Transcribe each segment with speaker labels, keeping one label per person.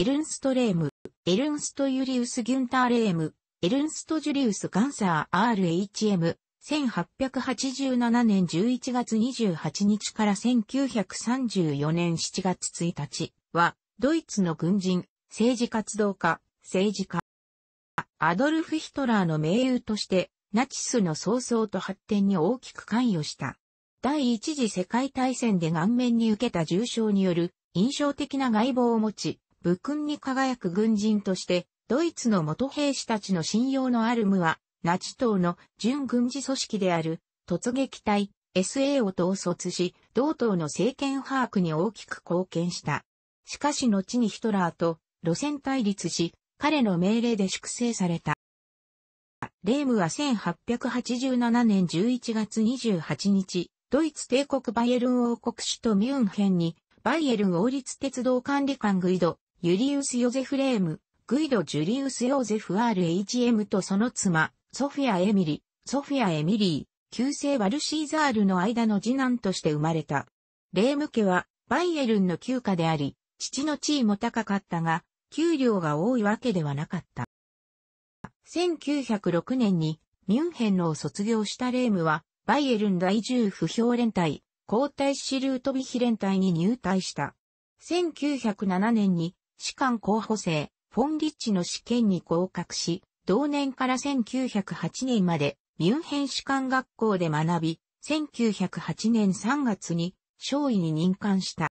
Speaker 1: エルンスト・レーム、エルンスト・ユリウス・ギュンター・レーム、エルンスト・ジュリウス・ガンサー RHM、1887年11月28日から1934年7月1日は、ドイツの軍人、政治活動家、政治家。アドルフ・ヒトラーの盟友として、ナチスの早々と発展に大きく関与した。第一次世界大戦で顔面に受けた重傷による印象的な外貌を持ち、武勲に輝く軍人として、ドイツの元兵士たちの信用のある無は、ナチ党の準軍事組織である突撃隊 SA を統率し、同党の政権把握に大きく貢献した。しかし後にヒトラーと路線対立し、彼の命令で粛清された。レームは1887年11月28日、ドイツ帝国バイエルン王国首都ミュンヘンに、バイエルン王立鉄道管理官グイド、ユリウス・ヨゼフ・レーム、グイド・ジュリウス・ヨーゼフ・ RHM とその妻、ソフィア・エミリ、ソフィア・エミリー、旧姓ワルシーザールの間の次男として生まれた。レーム家は、バイエルンの旧家であり、父の地位も高かったが、給料が多いわけではなかった。1906年に、ミュンヘンのを卒業したレームは、バイエルン第10不評連隊、皇太子ルートビヒ連隊に入隊した。1907年に士官候補生、フォン・リッチの試験に合格し、同年から1908年までミュンヘン士官学校で学び、1908年3月に少尉に任官した。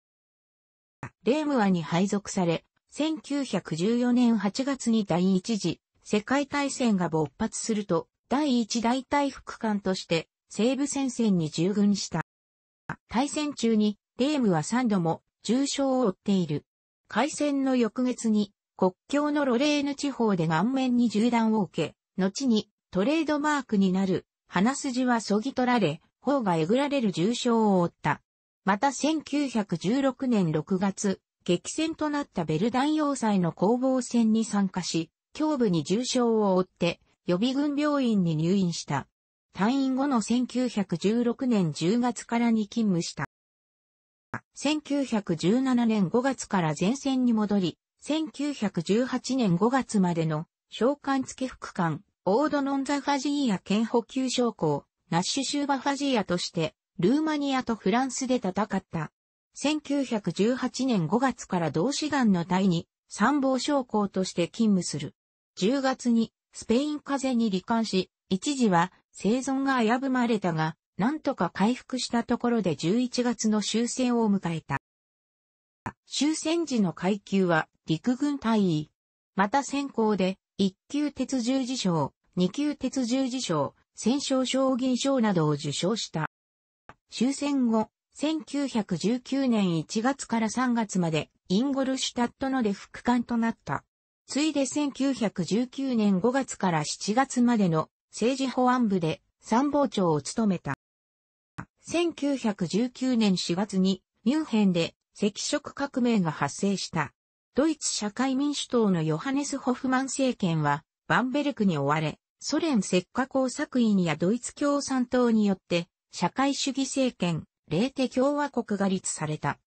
Speaker 1: レームアに配属され、1914年8月に第一次世界大戦が勃発すると、第一大隊副官として西部戦線に従軍した。対戦中にレームは3度も重傷を負っている。開戦の翌月に、国境のロレーヌ地方で顔面に銃弾を受け、後にトレードマークになる鼻筋はそぎ取られ、頬がえぐられる重傷を負った。また1916年6月、激戦となったベルダン要塞の攻防戦に参加し、胸部に重傷を負って、予備軍病院に入院した。退院後の1916年10月からに勤務した。1917年5月から前線に戻り、1918年5月までの、召喚付副官、オードノンザファジーア兼補給将校、ナッシュシューバファジーアとして、ルーマニアとフランスで戦った。1918年5月から同志願の隊に参謀将校として勤務する。10月にスペイン風邪に罹患し、一時は生存が危ぶまれたが、なんとか回復したところで11月の終戦を迎えた。終戦時の階級は陸軍大尉。また先行で1級鉄十字章、2級鉄十字章、戦勝賞銀賞などを受賞した。終戦後、1919年1月から3月までインゴルシュタットので副官となった。ついで1919年5月から7月までの政治保安部で参謀長を務めた。1919年4月にミュンヘンで赤色革命が発生した。ドイツ社会民主党のヨハネス・ホフマン政権はバンベルクに追われ、ソ連石化工作員やドイツ共産党によって社会主義政権、レーテ共和国が立された。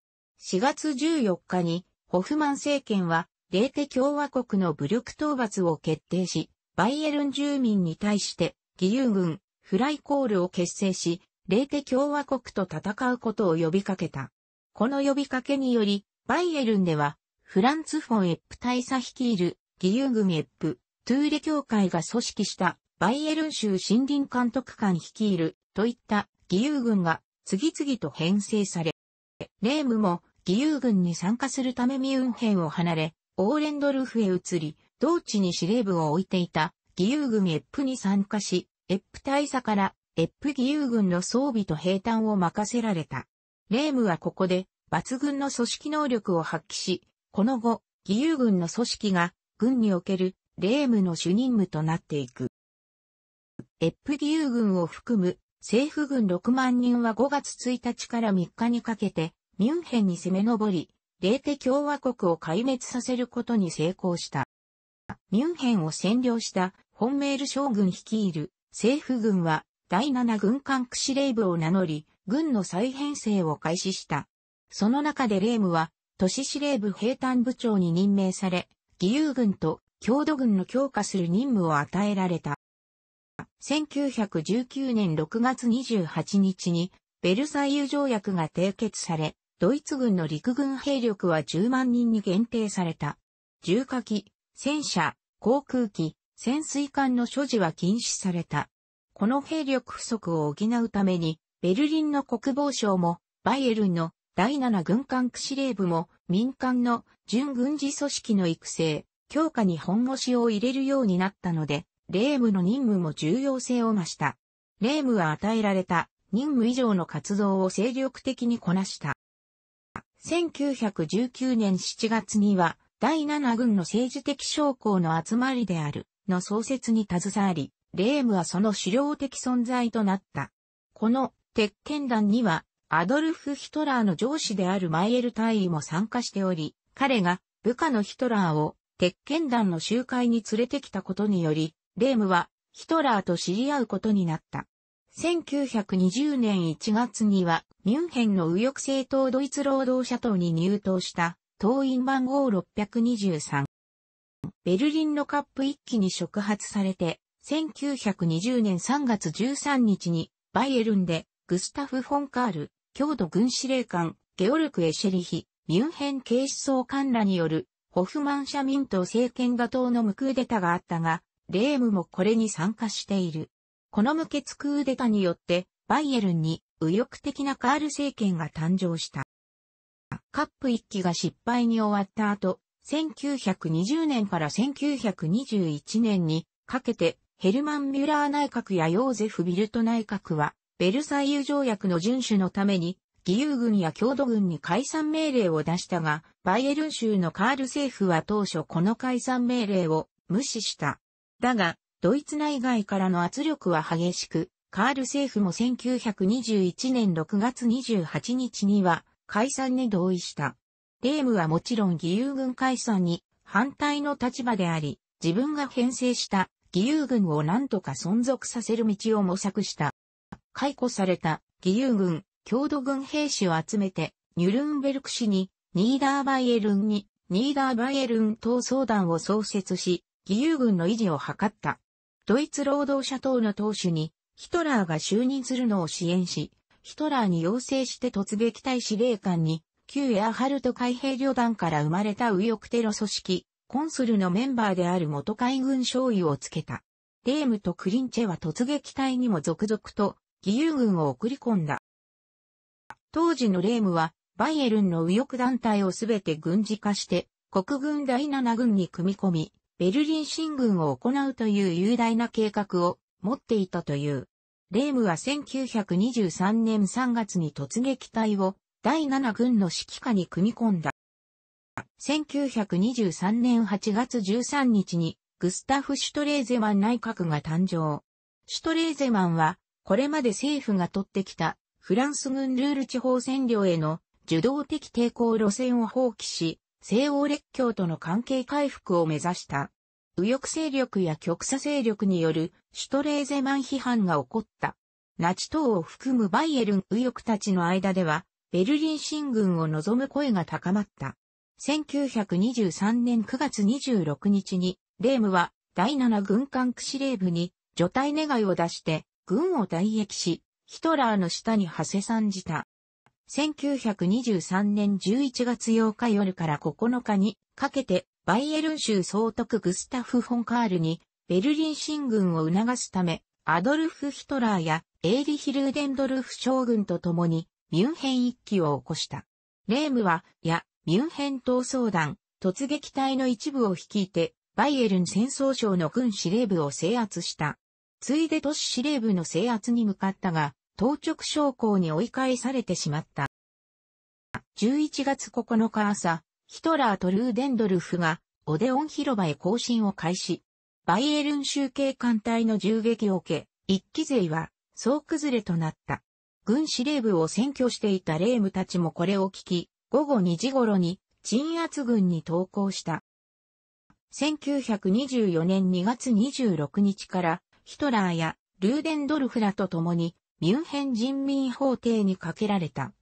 Speaker 1: 4月14日にホフマン政権はレーテ共和国の武力討伐を決定し、バイエルン住民に対して義勇軍、フライコールを結成し、レーテ共和国と戦うことを呼びかけた。この呼びかけにより、バイエルンでは、フランツ・フォン・エップ大佐率いる、義勇軍エップ、トゥーレ協会が組織した、バイエルン州森林監督官率いる、といった義勇軍が次々と編成され、レームも義勇軍に参加するためミュンヘンを離れ、オーレンドルフへ移り、同地に司令部を置いていた義勇軍エップに参加し、エップ大佐からエップ義勇軍の装備と兵隊を任せられた。レームはここで抜群の組織能力を発揮し、この後、義勇軍の組織が軍におけるレームの主任務となっていく。エップ義勇軍を含む政府軍6万人は5月1日から3日にかけてミュンヘンに攻め上り、レーテ共和国を壊滅させることに成功した。ミュンヘンを占領した本ンメール将軍率いる政府軍は第7軍管区司令部を名乗り、軍の再編成を開始した。その中でレームは、都市司令部兵隊部長に任命され、義勇軍と郷土軍の強化する任務を与えられた。1919年6月28日に、ベルサイユ条約が締結され、ドイツ軍の陸軍兵力は10万人に限定された。重火器、戦車、航空機、潜水艦の所持は禁止された。この兵力不足を補うために、ベルリンの国防省も、バイエルンの第7軍艦区司令部も、民間の準軍事組織の育成、強化に本腰を入れるようになったので、レームの任務も重要性を増した。レームは与えられた任務以上の活動を精力的にこなした。1919年7月には、第7軍の政治的将校の集まりである、の創設に携わり、レームはその資料的存在となった。この鉄拳団には、アドルフ・ヒトラーの上司であるマイエル大尉も参加しており、彼が部下のヒトラーを鉄拳団の集会に連れてきたことにより、レームはヒトラーと知り合うことになった。1920年1月には、ミュンヘンの右翼政党ドイツ労働者党に入党した党員番号623。ベルリンのカップ一気に触発されて、1920年3月13日に、バイエルンで、グスタフ・フォンカール、郷土軍司令官、ゲオルク・エシェリヒ、ミュンヘン警視総監らによる、ホフマン社民党政権打倒の無クーデタがあったが、レームもこれに参加している。この無血クーデタによって、バイエルンに右翼的なカール政権が誕生した。カップ1期が失敗に終わった後、1920年から1921年にかけてヘルマン・ミュラー内閣やヨーゼフ・ビルト内閣は、ベルサイユ条約の遵守のために、義勇軍や郷土軍に解散命令を出したが、バイエルン州のカール政府は当初この解散命令を無視した。だが、ドイツ内外からの圧力は激しく、カール政府も1921年6月28日には解散に同意した。レームはもちろん義勇軍解散に反対の立場であり、自分が編成した義勇軍を何とか存続させる道を模索した。解雇された義勇軍、郷土軍兵士を集めて、ニュルンベルク市に、ニーダーバイエルンに、ニーダーバイエルン闘相談を創設し、義勇軍の維持を図った。ドイツ労働者党の党首に、ヒトラーが就任するのを支援し、ヒトラーに要請して突撃隊司令官に、旧エアハルト海兵旅団から生まれた右翼テロ組織、コンスルのメンバーである元海軍将尉をつけた。レームとクリンチェは突撃隊にも続々と義勇軍を送り込んだ。当時のレームは、バイエルンの右翼団体をすべて軍事化して、国軍第七軍に組み込み、ベルリン進軍を行うという雄大な計画を持っていたという。レームは1923年3月に突撃隊を第七軍の指揮下に組み込んだ。1923年8月13日にグスタフ・シュトレーゼマン内閣が誕生。シュトレーゼマンは、これまで政府が取ってきたフランス軍ルール地方占領への受動的抵抗路線を放棄し、西欧列強との関係回復を目指した。右翼勢力や極左勢力によるシュトレーゼマン批判が起こった。ナチ党を含むバイエルン右翼たちの間では、ベルリン進軍を望む声が高まった。1923年9月26日に、レームは第7軍艦区司令部に除隊願いを出して軍を退役し、ヒトラーの下に馳せ参じた。1923年11月8日夜から9日にかけてバイエルン州総督グスタフ・フォンカールにベルリン進軍を促すためアドルフ・ヒトラーやエイリヒ・ルーデンドルフ将軍と共にミュンヘン一揆を起こした。レームは、や、ミュンヘン闘争団、突撃隊の一部を率いて、バイエルン戦争省の軍司令部を制圧した。ついで都市司令部の制圧に向かったが、当直将校に追い返されてしまった。11月9日朝、ヒトラーとルーデンドルフがオデオン広場へ行進を開始。バイエルン州警官隊の銃撃を受け、一騎勢は総崩れとなった。軍司令部を占拠していたレームたちもこれを聞き、午後2時頃に鎮圧軍に投降した。1924年2月26日からヒトラーやルーデンドルフらと共にミュンヘン人民法廷にかけられた。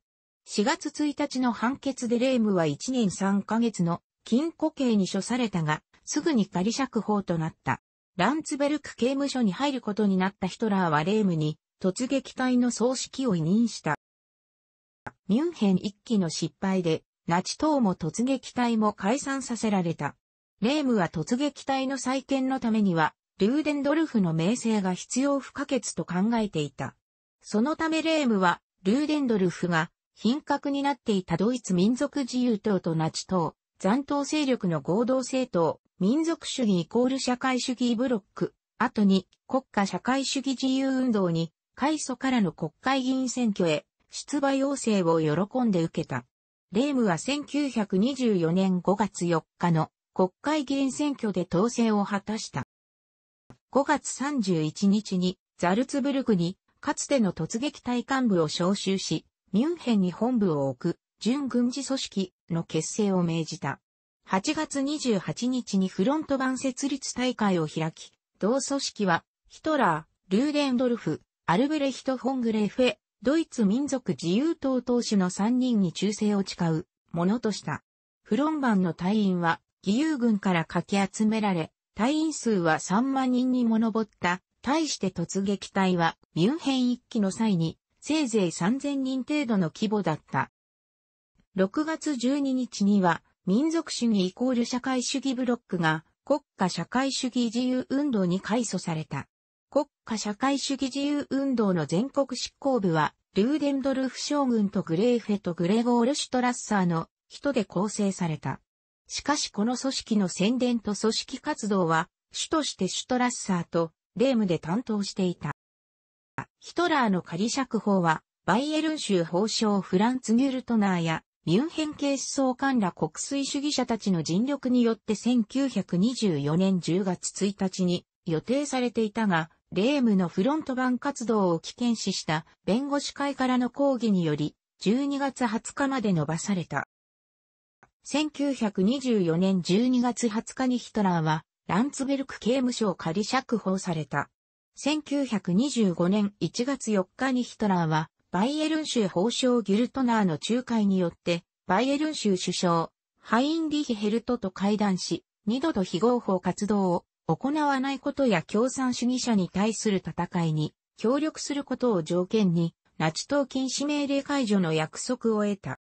Speaker 1: 4月1日の判決でレームは1年3ヶ月の禁錮刑に処されたが、すぐに仮釈放となった。ランツベルク刑務所に入ることになったヒトラーはレームに突撃隊の葬式を委任した。ミュンヘン一期の失敗で、ナチ党も突撃隊も解散させられた。レームは突撃隊の再建のためには、ルーデンドルフの名声が必要不可欠と考えていた。そのためレームは、ルーデンドルフが、品格になっていたドイツ民族自由党とナチ党、残党勢力の合同政党、民族主義イコール社会主義ブロック、後に国家社会主義自由運動に、開祖からの国会議員選挙へ、出馬要請を喜んで受けた。レームは1924年5月4日の国会議員選挙で当選を果たした。5月31日にザルツブルクにかつての突撃隊幹部を招集し、ミュンヘンに本部を置く準軍事組織の結成を命じた。8月28日にフロント版設立大会を開き、同組織はヒトラー、ルーデンドルフ、アルブレヒト・フォングレフェ、ドイツ民族自由党党首の3人に忠誠を誓うものとした。フロンバンの隊員は義勇軍からかき集められ、隊員数は3万人にも上った。対して突撃隊はミュンヘン一揆の際にせいぜい3000人程度の規模だった。6月12日には民族主義イコール社会主義ブロックが国家社会主義自由運動に改組された。国家社会主義自由運動の全国執行部は、ルーデンドルフ将軍とグレーフェとグレゴール・シュトラッサーの人で構成された。しかしこの組織の宣伝と組織活動は、主としてシュトラッサーとレームで担当していた。ヒトラーの仮釈放は、バイエルン州法相フランツ・ニュルトナーや、ミュンヘン系思想官ら国粋主義者たちの尽力によって1924年10月1日に予定されていたが、レームのフロント版活動を危険視した弁護士会からの抗議により、12月20日まで延ばされた。1924年12月20日にヒトラーは、ランツベルク刑務所を仮釈放された。1925年1月4日にヒトラーは、バイエルン州法相ギュルトナーの仲介によって、バイエルン州首相、ハインリヒ・ヘルトと会談し、二度と非合法活動を行わないことや共産主義者に対する戦いに協力することを条件に、ナチ党禁止命令解除の約束を得た。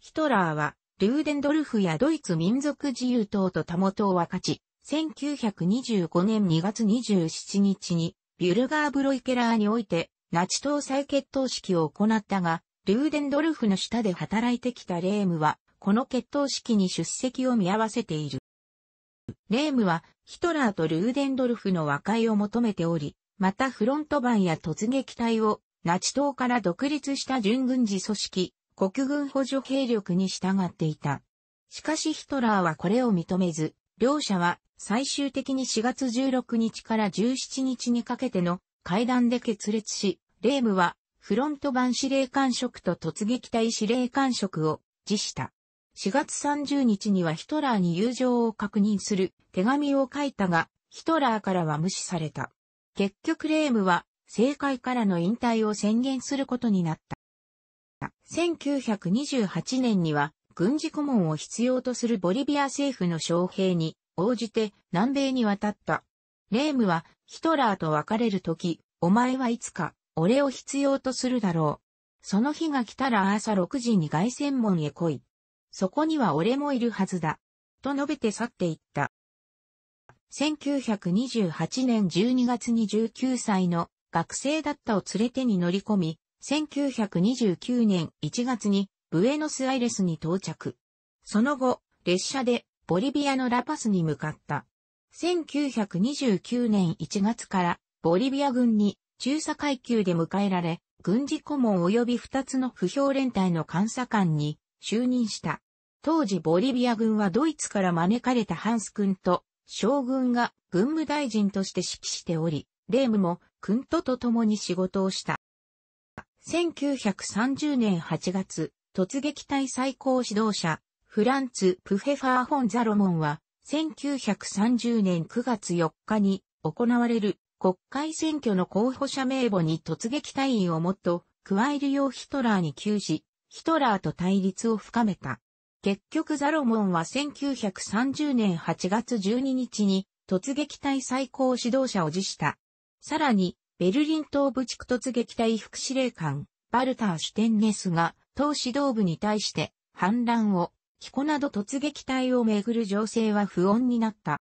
Speaker 1: ヒトラーは、ルーデンドルフやドイツ民族自由党とタモを分かち、1925年2月27日に、ビュルガーブロイケラーにおいて、ナチ党再決闘式を行ったが、ルーデンドルフの下で働いてきたレームは、この決闘式に出席を見合わせている。レームはヒトラーとルーデンドルフの和解を求めており、またフロント版や突撃隊をナチ党から独立した準軍事組織、国軍補助兵力に従っていた。しかしヒトラーはこれを認めず、両者は最終的に4月16日から17日にかけての会談で決裂し、レームはフロント版司令官職と突撃隊司令官職を辞した。4月30日にはヒトラーに友情を確認する手紙を書いたが、ヒトラーからは無視された。結局レームは政界からの引退を宣言することになった。1928年には軍事顧問を必要とするボリビア政府の将兵に応じて南米に渡った。レームはヒトラーと別れるとき、お前はいつか俺を必要とするだろう。その日が来たら朝6時に外線門へ来い。そこには俺もいるはずだ。と述べて去っていった。1928年12月に19歳の学生だったを連れてに乗り込み、1929年1月にブエノスアイレスに到着。その後、列車でボリビアのラパスに向かった。1929年1月からボリビア軍に中佐階級で迎えられ、軍事顧問及び2つの不評連隊の監査官に就任した。当時ボリビア軍はドイツから招かれたハンス君と将軍が軍務大臣として指揮しており、レームも君とと共に仕事をした。1930年8月、突撃隊最高指導者、フランツ・プフェファー・ホン・ザロモンは、1930年9月4日に行われる国会選挙の候補者名簿に突撃隊員をもっと加えるようヒトラーに給仕、ヒトラーと対立を深めた。結局ザロモンは1930年8月12日に突撃隊最高指導者を辞した。さらに、ベルリン東部地区突撃隊副司令官、バルター・シュテンネスが、党指導部に対して反乱を、ヒコなど突撃隊をめぐる情勢は不穏になった。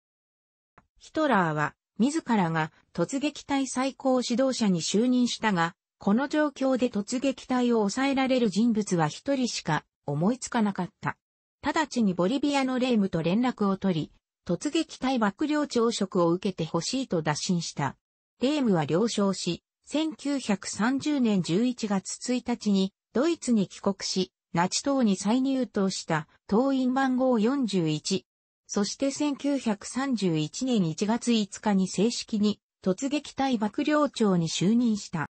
Speaker 1: ヒトラーは、自らが突撃隊最高指導者に就任したが、この状況で突撃隊を抑えられる人物は一人しか思いつかなかった。直ちにボリビアの霊夢と連絡を取り、突撃隊幕僚長職を受けてほしいと打診した。霊夢は了承し、1930年11月1日にドイツに帰国し、ナチ党に再入党した党員番号41。そして1931年1月5日に正式に突撃隊幕僚長に就任した。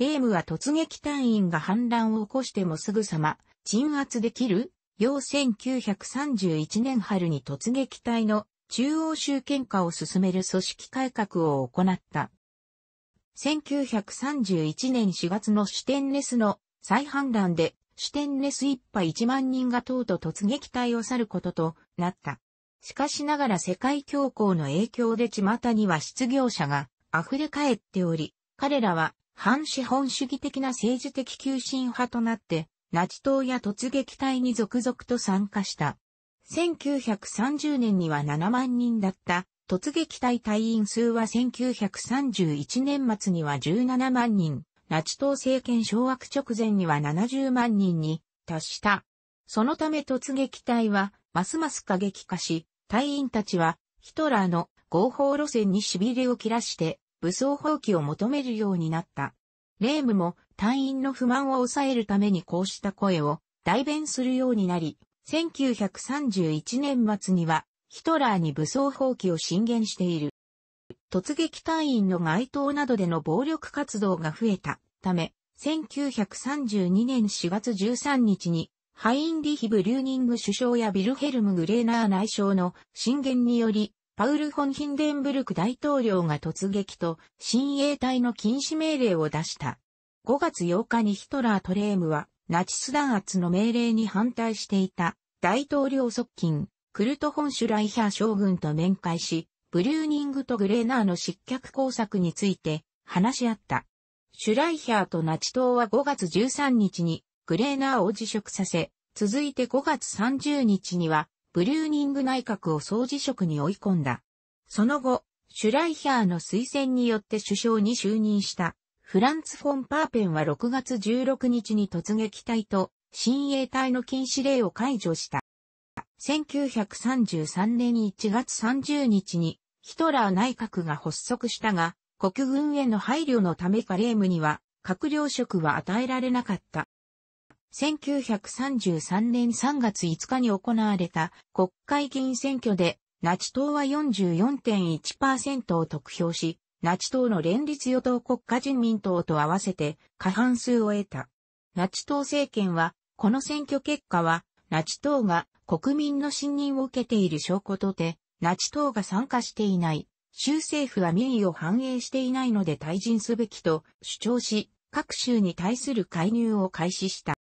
Speaker 1: レームは突撃隊員が反乱を起こしてもすぐさま鎮圧できる要1931年春に突撃隊の中央集権化を進める組織改革を行った。1931年4月のシュテンレスの再反乱でシュテンレス一派1万人がとうと突撃隊を去ることとなった。しかしながら世界恐慌の影響で巷には失業者が溢れ返っており、彼らは反資本主義的な政治的急進派となって、ナチ党や突撃隊に続々と参加した。1930年には7万人だった突撃隊隊員数は1931年末には17万人、ナチ党政権掌握直前には70万人に達した。そのため突撃隊はますます過激化し、隊員たちはヒトラーの合法路線に痺れを切らして武装放棄を求めるようになった。レームも隊員の不満を抑えるためにこうした声を代弁するようになり、1931年末にはヒトラーに武装放棄を進言している。突撃隊員の街頭などでの暴力活動が増えたため、1932年4月13日にハインリヒ・ブリューニング首相やビルヘルム・グレーナー内相の進言により、パウル・フォン・ヒンデンブルク大統領が突撃と親衛隊の禁止命令を出した。5月8日にヒトラー・トレームはナチス弾圧の命令に反対していた大統領側近、クルト・ホン・シュライヒャー将軍と面会し、ブリューニングとグレーナーの失脚工作について話し合った。シュライヒャーとナチ党は5月13日にグレーナーを辞職させ、続いて5月30日にはブリューニング内閣を総辞職に追い込んだ。その後、シュライヒャーの推薦によって首相に就任したフランツ・フォン・パーペンは6月16日に突撃隊と親衛隊の禁止令を解除した。1933年1月30日にヒトラー内閣が発足したが、国軍への配慮のためカレームには閣僚職は与えられなかった。1933年3月5日に行われた国会議員選挙で、ナチ党は44.1%を得票し、ナチ党の連立与党国家人民党と合わせて過半数を得た。ナチ党政権は、この選挙結果は、ナチ党が国民の信任を受けている証拠とて、ナチ党が参加していない、州政府は民意を反映していないので退陣すべきと主張し、各州に対する介入を開始した。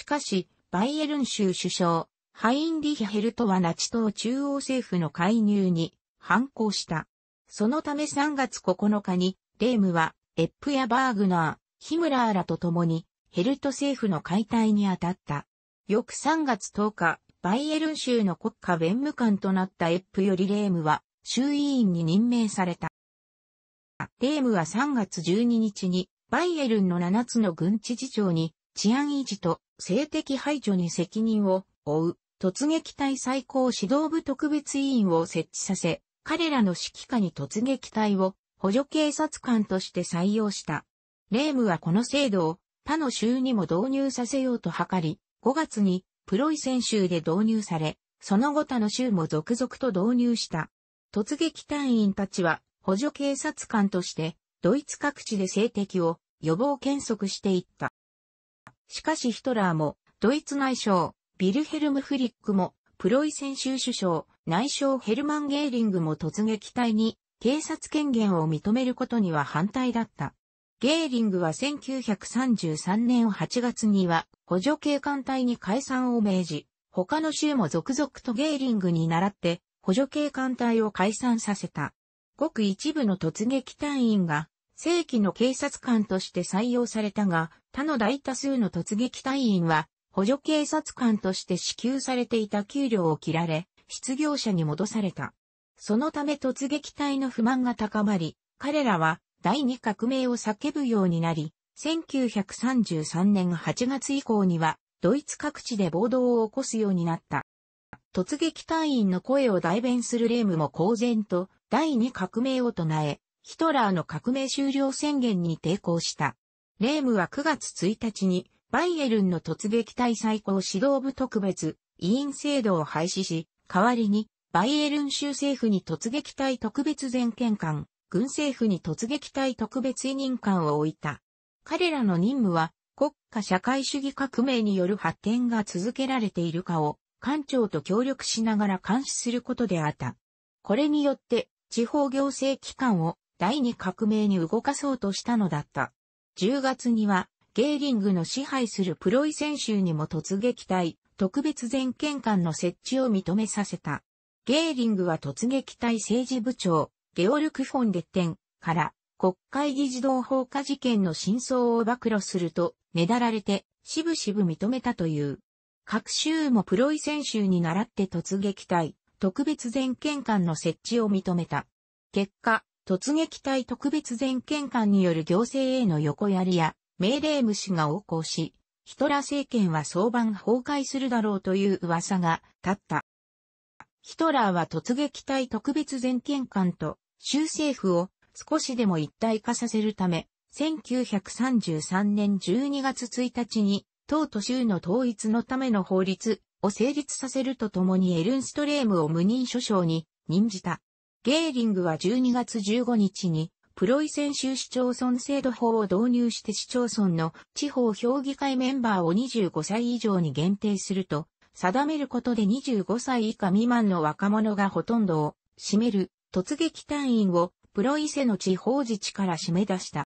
Speaker 1: しかし、バイエルン州首相、ハインリヒ・ヘルトはナチ党中央政府の介入に反抗した。そのため3月9日に、レームは、エップやバーグナー、ヒムラーらと共に、ヘルト政府の解体に当たった。翌3月10日、バイエルン州の国家弁務官となったエップよりレームは、衆議院に任命された。レームは3月12日に、バイエルンの7つの軍知事長に、治安維持と性的排除に責任を負う突撃隊最高指導部特別委員を設置させ、彼らの指揮下に突撃隊を補助警察官として採用した。レームはこの制度を他の州にも導入させようと図り、5月にプロイセン州で導入され、その後他の州も続々と導入した。突撃隊員たちは補助警察官として、ドイツ各地で性的を予防検測していった。しかしヒトラーも、ドイツ内相、ビルヘルム・フリックも、プロイセン州首相、内相ヘルマン・ゲーリングも突撃隊に、警察権限を認めることには反対だった。ゲーリングは1933年8月には、補助警官隊に解散を命じ、他の州も続々とゲーリングに倣って、補助警官隊を解散させた。ごく一部の突撃隊員が正規の警察官として採用されたが、他の大多数の突撃隊員は、補助警察官として支給されていた給料を切られ、失業者に戻された。そのため突撃隊の不満が高まり、彼らは第二革命を叫ぶようになり、1933年8月以降には、ドイツ各地で暴動を起こすようになった。突撃隊員の声を代弁する霊夢も公然と第二革命を唱え、ヒトラーの革命終了宣言に抵抗した。レームは9月1日に、バイエルンの突撃隊最高指導部特別委員制度を廃止し、代わりに、バイエルン州政府に突撃隊特別全権官、軍政府に突撃隊特別委任官を置いた。彼らの任務は、国家社会主義革命による発展が続けられているかを、官庁と協力しながら監視することであった。これによって、地方行政機関を第二革命に動かそうとしたのだった。10月には、ゲーリングの支配するプロイセン州にも突撃隊、特別全権官の設置を認めさせた。ゲーリングは突撃隊政治部長、ゲオルク・フォン・デッテンから国会議事堂放火事件の真相を暴露すると、ねだられて、しぶしぶ認めたという。各州もプロイセン州に倣って突撃隊、特別全権官の設置を認めた。結果、突撃隊特別全権官による行政への横やりや、命令虫が横行し、ヒトラ政権は早晩崩壊するだろうという噂が立った。ヒトラーは突撃隊特別全権官と州政府を少しでも一体化させるため、1933年12月1日に、党と州の統一のための法律を成立させるとともにエルンストレームを無任所長に任じた。ゲーリングは12月15日に、プロイセン州市町村制度法を導入して市町村の地方評議会メンバーを25歳以上に限定すると、定めることで25歳以下未満の若者がほとんどを占める突撃隊員をプロイセの地方自治から締め出した。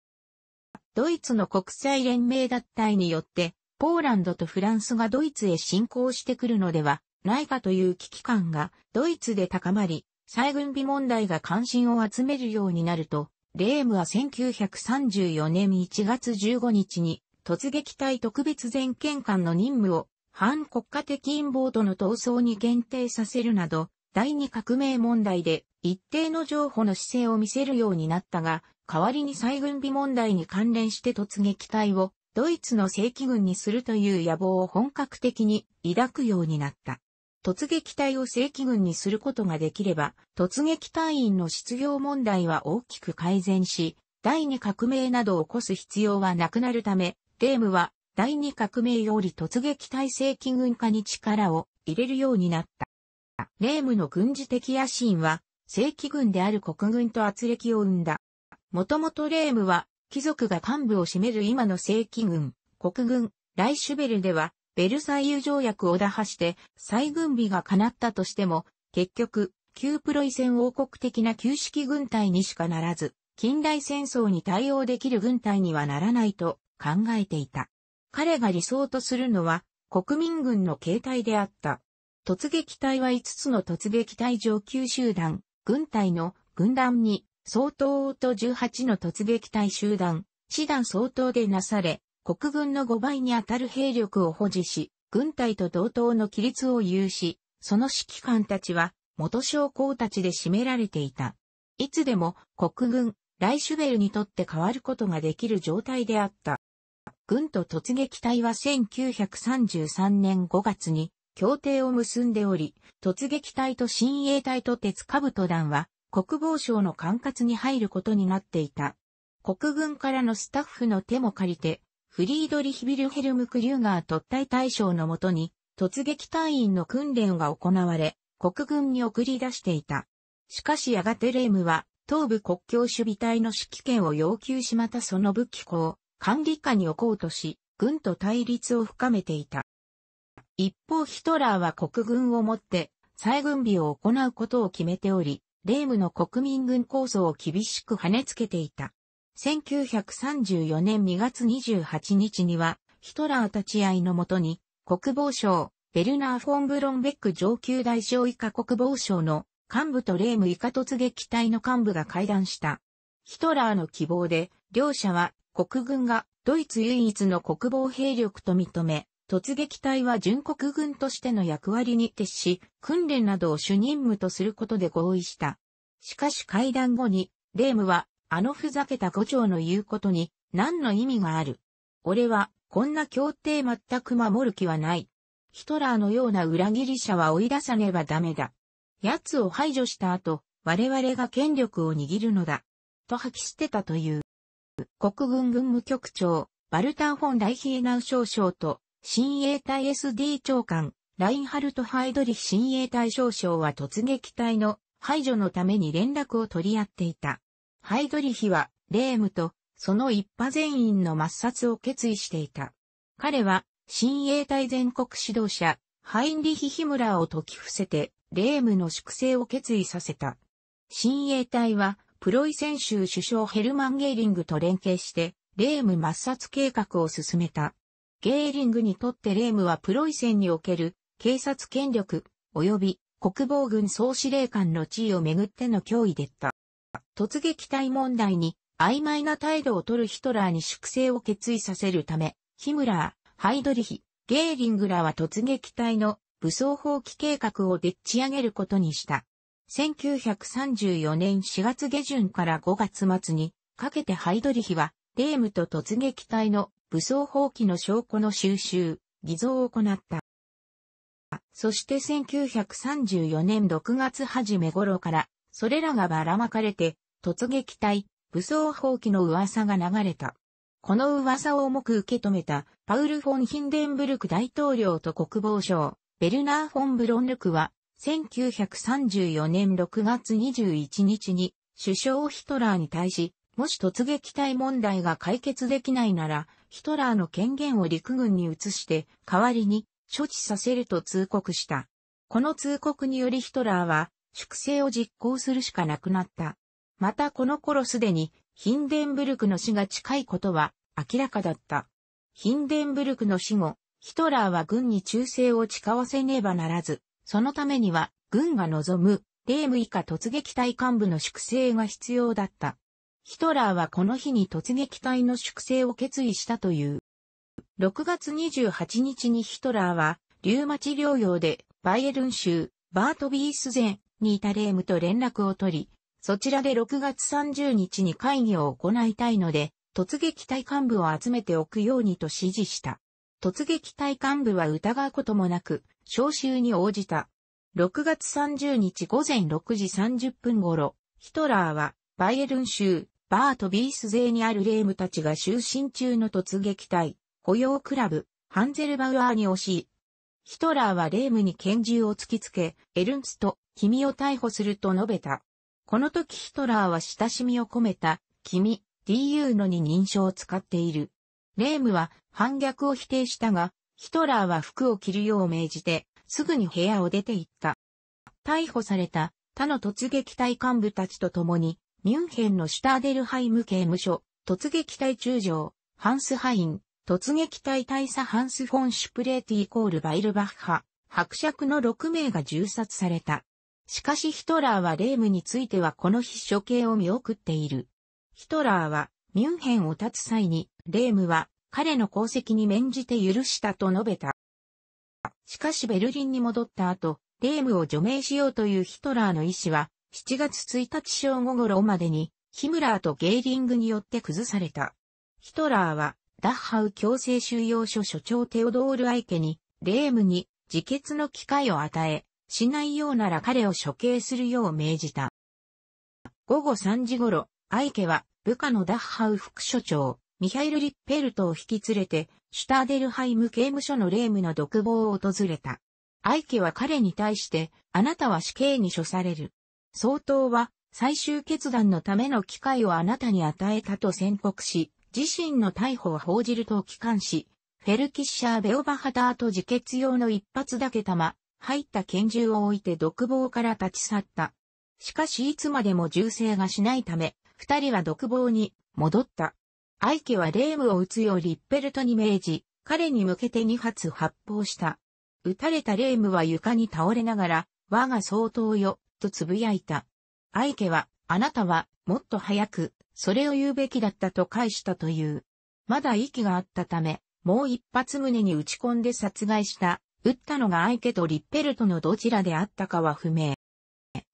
Speaker 1: ドイツの国際連盟脱退によって、ポーランドとフランスがドイツへ侵攻してくるのではないかという危機感がドイツで高まり、再軍備問題が関心を集めるようになると、レームは1934年1月15日に突撃隊特別全権官の任務を反国家的陰謀との闘争に限定させるなど、第二革命問題で一定の譲歩の姿勢を見せるようになったが、代わりに再軍備問題に関連して突撃隊をドイツの正規軍にするという野望を本格的に抱くようになった。突撃隊を正規軍にすることができれば、突撃隊員の失業問題は大きく改善し、第二革命などを起こす必要はなくなるため、レームは第二革命より突撃隊正規軍化に力を入れるようになった。レームの軍事的野心は、正規軍である国軍と圧力を生んだ。もともとレームは、貴族が幹部を占める今の正規軍、国軍、ライシュベルでは、ベルサイユ条約を打破して再軍備が叶ったとしても、結局、旧プロイセン王国的な旧式軍隊にしかならず、近代戦争に対応できる軍隊にはならないと考えていた。彼が理想とするのは、国民軍の形態であった。突撃隊は5つの突撃隊上級集団、軍隊の軍団に、相当と18の突撃隊集団、師団相当でなされ、国軍の5倍に当たる兵力を保持し、軍隊と同等の規律を有し、その指揮官たちは元将校たちで占められていた。いつでも国軍、ライシュベルにとって変わることができる状態であった。軍と突撃隊は1933年5月に協定を結んでおり、突撃隊と新衛隊と鉄兜団は国防省の管轄に入ることになっていた。国軍からのスタッフの手も借りて、フリードリヒ・ビルヘルム・クリューガー特退対象のもとに、突撃隊員の訓練が行われ、国軍に送り出していた。しかしやがてレームは、東部国境守備隊の指揮権を要求しまたその武器庫を管理下に置こうとし、軍と対立を深めていた。一方ヒトラーは国軍をもって再軍備を行うことを決めており、レームの国民軍構想を厳しく跳ねつけていた。1934年2月28日には、ヒトラー立ち会いのもとに、国防省、ベルナー・フォン・ブロンベック上級大将以下国防省の幹部とレーム以下突撃隊の幹部が会談した。ヒトラーの希望で、両者は国軍がドイツ唯一の国防兵力と認め、突撃隊は準国軍としての役割に徹し、訓練などを主任務とすることで合意した。しかし会談後に、レームはあのふざけた五条の言うことに何の意味がある。俺はこんな協定全く守る気はない。ヒトラーのような裏切り者は追い出さねばダメだ。奴を排除した後、我々が権力を握るのだ。と吐き捨てたという。国軍軍務局長、バルタン・フォン・ライヒエナウ少将と、新衛隊 SD 長官、ラインハルト・ハイドリヒ新衛隊少将は突撃隊の排除のために連絡を取り合っていた。ハイドリヒは、レームと、その一派全員の抹殺を決意していた。彼は、新衛隊全国指導者、ハインリヒ・ヒムラーを解き伏せて、レームの粛清を決意させた。新衛隊は、プロイセン州首相ヘルマン・ゲーリングと連携して、レーム抹殺計画を進めた。ゲーリングにとってレームはプロイセンにおける警察権力及び国防軍総司令官の地位をめぐっての脅威でった。突撃隊問題に曖昧な態度を取るヒトラーに粛清を決意させるため、ヒムラー、ハイドリヒ、ゲーリングらは突撃隊の武装放棄計画をでっち上げることにした。1934年4月下旬から5月末にかけてハイドリヒは、レームと突撃隊の武装放棄の証拠の収集、偽造を行った。そして1934年6月初め頃からそれらがばらまかれて、突撃隊、武装放棄の噂が流れた。この噂を重く受け止めた、パウル・フォン・ヒンデンブルク大統領と国防省、ベルナー・フォン・ブロンルクは、1934年6月21日に、首相ヒトラーに対し、もし突撃隊問題が解決できないなら、ヒトラーの権限を陸軍に移して、代わりに処置させると通告した。この通告によりヒトラーは、粛清を実行するしかなくなった。またこの頃すでにヒンデンブルクの死が近いことは明らかだった。ヒンデンブルクの死後、ヒトラーは軍に忠誠を誓わせねばならず、そのためには軍が望むーム以下突撃隊幹部の粛清が必要だった。ヒトラーはこの日に突撃隊の粛清を決意したという。6月28日にヒトラーは、リュウマチ療養で、バイエルン州、バートビースゼンにいたレームと連絡を取り、そちらで6月30日に会議を行いたいので、突撃隊幹部を集めておくようにと指示した。突撃隊幹部は疑うこともなく、招集に応じた。6月30日午前6時30分頃、ヒトラーは、バイエルン州、バートビース勢にあるレームたちが就寝中の突撃隊、雇用クラブ、ハンゼルバウアーに押し、ヒトラーはレームに拳銃を突きつけ、エルンスト、君を逮捕すると述べた。この時ヒトラーは親しみを込めた、君、du のに認証を使っている。レームは反逆を否定したが、ヒトラーは服を着るよう命じて、すぐに部屋を出て行った。逮捕された他の突撃隊幹部たちと共に、ミュンヘンのシュターデルハイム刑務所、突撃隊中将、ハンスハイン、突撃隊大佐ハンス・フォン・シュプレーティイコール・バイルバッハ、伯爵の6名が銃殺された。しかしヒトラーはレームについてはこの必処形を見送っている。ヒトラーはミュンヘンを立つ際に、レームは彼の功績に免じて許したと述べた。しかしベルリンに戻った後、レームを除名しようというヒトラーの意思は、7月1日正午頃までに、ヒムラーとゲーリングによって崩された。ヒトラーは、ダッハウ強制収容所所長テオドール・アイケに、レームに自決の機会を与え、しないようなら彼を処刑するよう命じた。午後3時頃、アイケは部下のダッハウ副所長、ミハイル・リッペルトを引き連れて、シュターデルハイム刑務所の霊夢の独房を訪れた。アイケは彼に対して、あなたは死刑に処される。総統は、最終決断のための機会をあなたに与えたと宣告し、自身の逮捕を報じると帰還し、フェルキッシャー・ベオバハターと自決用の一発だけ弾、入った拳銃を置いて独房から立ち去った。しかしいつまでも銃声がしないため、二人は独房に戻った。相家は霊夢を撃つようリッペルトに命じ、彼に向けて二発発砲した。撃たれた霊夢は床に倒れながら、我が相当よ、と呟いた。相家は、あなたは、もっと早く、それを言うべきだったと返したという。まだ息があったため、もう一発胸に打ち込んで殺害した。撃ったのが相手とリッペルトのどちらであったかは不明。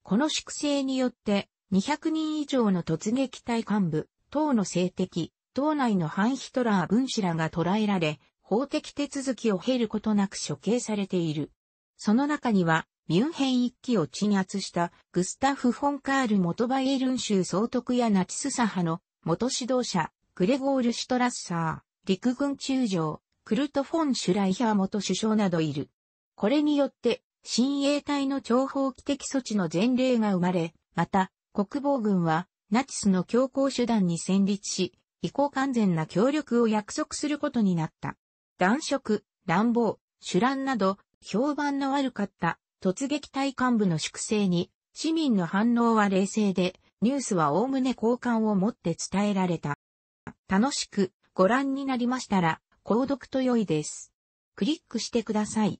Speaker 1: この粛清によって、200人以上の突撃隊幹部、党の政敵、党内の反ヒトラー分子らが捕らえられ、法的手続きを経ることなく処刑されている。その中には、ミュンヘン一揆を鎮圧したグスタフ・フォンカール元バイエルン州総督やナチス左派の元指導者、グレゴール・シュトラッサー、陸軍中将、クルト・フォン・シュライヒャー元首相などいる。これによって、親衛隊の諜報機的措置の前例が生まれ、また、国防軍は、ナチスの強硬手段に戦慄し、移行完全な協力を約束することになった。断食、乱暴、手乱など、評判の悪かった突撃隊幹部の粛清に、市民の反応は冷静で、ニュースは概ね好感を持って伝えられた。楽しくご覧になりましたら、購読と良いです。クリックしてください。